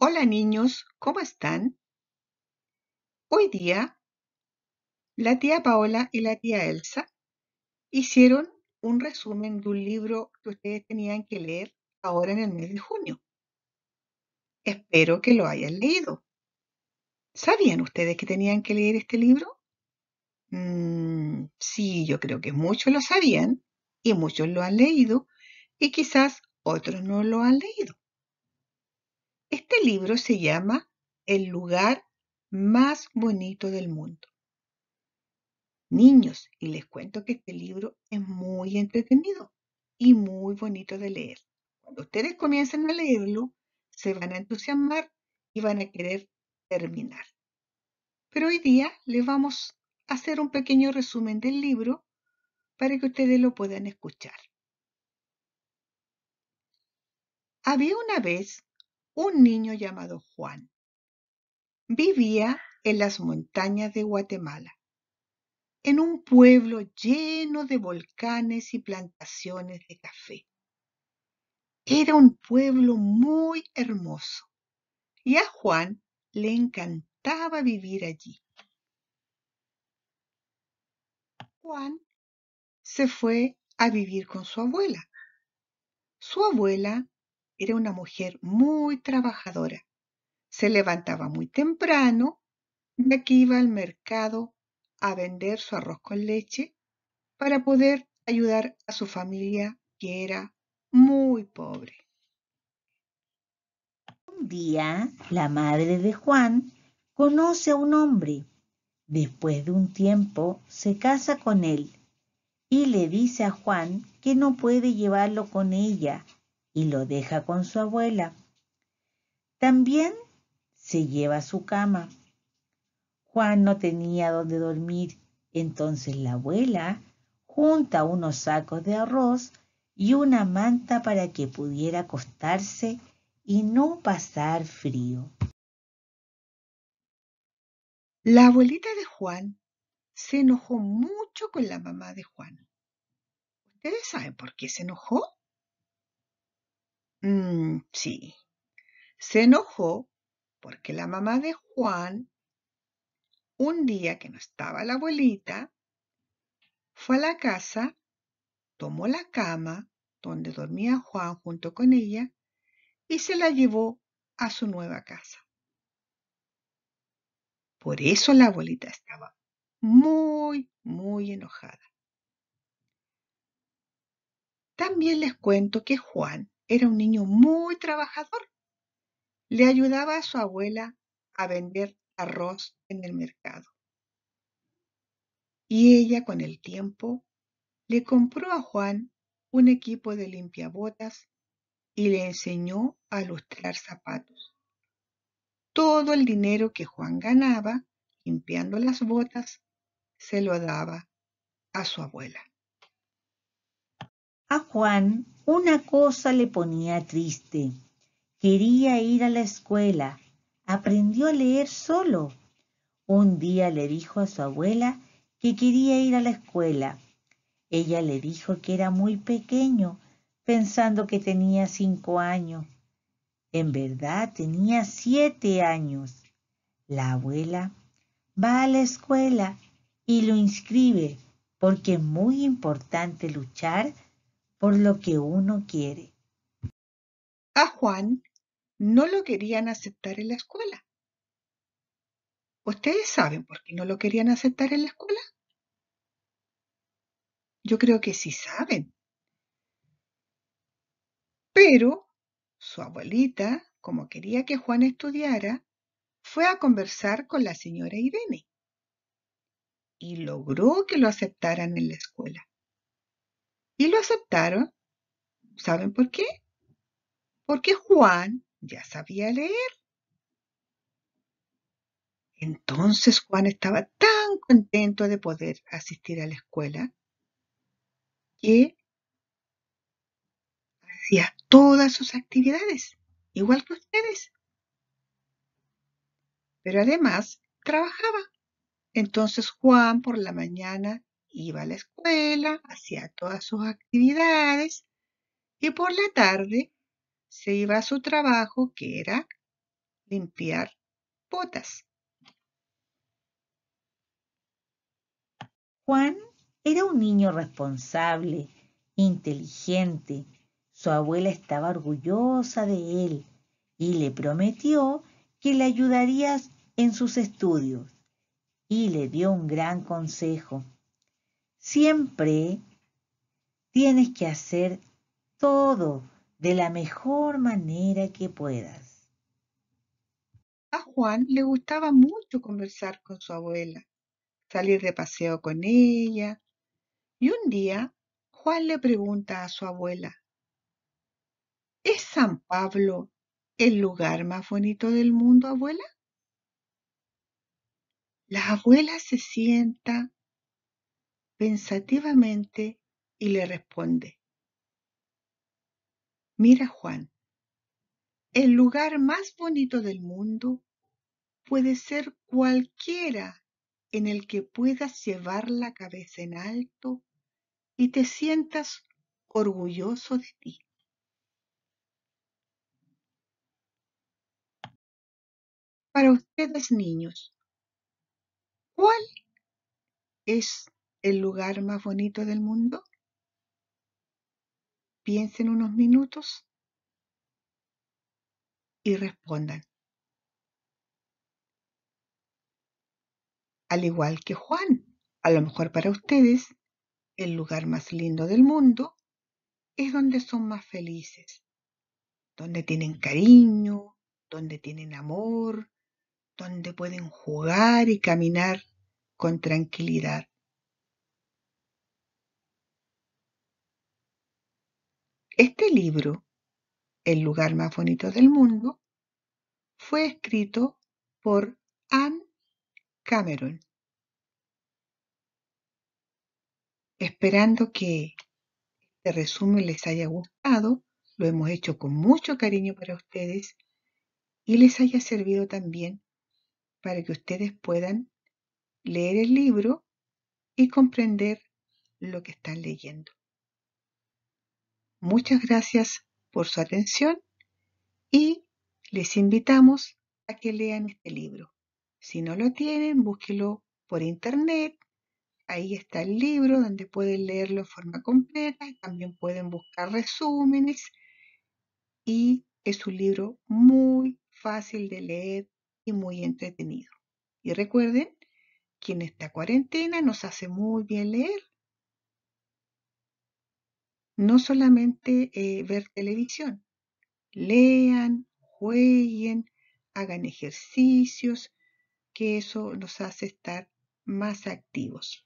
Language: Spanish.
Hola niños, ¿cómo están? Hoy día, la tía Paola y la tía Elsa hicieron un resumen de un libro que ustedes tenían que leer ahora en el mes de junio. Espero que lo hayan leído. ¿Sabían ustedes que tenían que leer este libro? Mm, sí, yo creo que muchos lo sabían y muchos lo han leído y quizás otros no lo han leído. Este libro se llama El lugar más bonito del mundo. Niños, y les cuento que este libro es muy entretenido y muy bonito de leer. Cuando ustedes comiencen a leerlo, se van a entusiasmar y van a querer terminar. Pero hoy día les vamos a hacer un pequeño resumen del libro para que ustedes lo puedan escuchar. Había una vez un niño llamado Juan. Vivía en las montañas de Guatemala, en un pueblo lleno de volcanes y plantaciones de café. Era un pueblo muy hermoso y a Juan le encantaba vivir allí. Juan se fue a vivir con su abuela. Su abuela era una mujer muy trabajadora. Se levantaba muy temprano, de aquí iba al mercado a vender su arroz con leche para poder ayudar a su familia que era muy pobre. Un día, la madre de Juan conoce a un hombre. Después de un tiempo, se casa con él y le dice a Juan que no puede llevarlo con ella y lo deja con su abuela. También se lleva a su cama. Juan no tenía dónde dormir, entonces la abuela junta unos sacos de arroz y una manta para que pudiera acostarse y no pasar frío. La abuelita de Juan se enojó mucho con la mamá de Juan. ¿Ustedes saben por qué se enojó? Mm, sí. Se enojó porque la mamá de Juan, un día que no estaba la abuelita, fue a la casa, tomó la cama donde dormía Juan junto con ella y se la llevó a su nueva casa. Por eso la abuelita estaba muy, muy enojada. También les cuento que Juan era un niño muy trabajador. Le ayudaba a su abuela a vender arroz en el mercado. Y ella con el tiempo le compró a Juan un equipo de limpiabotas y le enseñó a lustrar zapatos. Todo el dinero que Juan ganaba limpiando las botas se lo daba a su abuela. A Juan una cosa le ponía triste. Quería ir a la escuela. Aprendió a leer solo. Un día le dijo a su abuela que quería ir a la escuela. Ella le dijo que era muy pequeño, pensando que tenía cinco años. En verdad tenía siete años. La abuela va a la escuela y lo inscribe porque es muy importante luchar por lo que uno quiere. A Juan no lo querían aceptar en la escuela. ¿Ustedes saben por qué no lo querían aceptar en la escuela? Yo creo que sí saben. Pero su abuelita, como quería que Juan estudiara, fue a conversar con la señora Irene y logró que lo aceptaran en la escuela. Y lo aceptaron. ¿Saben por qué? Porque Juan ya sabía leer. Entonces Juan estaba tan contento de poder asistir a la escuela que hacía todas sus actividades, igual que ustedes. Pero además trabajaba. Entonces Juan por la mañana iba a la escuela, hacía todas sus actividades y por la tarde se iba a su trabajo que era limpiar botas. Juan era un niño responsable, inteligente. Su abuela estaba orgullosa de él y le prometió que le ayudaría en sus estudios. Y le dio un gran consejo. Siempre tienes que hacer todo de la mejor manera que puedas. A Juan le gustaba mucho conversar con su abuela, salir de paseo con ella. Y un día, Juan le pregunta a su abuela, ¿Es San Pablo el lugar más bonito del mundo, abuela? La abuela se sienta pensativamente y le responde, Mira Juan, el lugar más bonito del mundo puede ser cualquiera en el que puedas llevar la cabeza en alto y te sientas orgulloso de ti. Para ustedes niños, ¿cuál es el lugar más bonito del mundo? Piensen unos minutos y respondan. Al igual que Juan, a lo mejor para ustedes, el lugar más lindo del mundo es donde son más felices, donde tienen cariño, donde tienen amor, donde pueden jugar y caminar con tranquilidad. Este libro, El lugar más bonito del mundo, fue escrito por Anne Cameron, esperando que este resumen les haya gustado. Lo hemos hecho con mucho cariño para ustedes y les haya servido también para que ustedes puedan leer el libro y comprender lo que están leyendo. Muchas gracias por su atención y les invitamos a que lean este libro. Si no lo tienen, búsquelo por internet. Ahí está el libro donde pueden leerlo de forma completa. También pueden buscar resúmenes. Y es un libro muy fácil de leer y muy entretenido. Y recuerden que en esta cuarentena nos hace muy bien leer no solamente eh, ver televisión, lean, jueguen, hagan ejercicios, que eso nos hace estar más activos.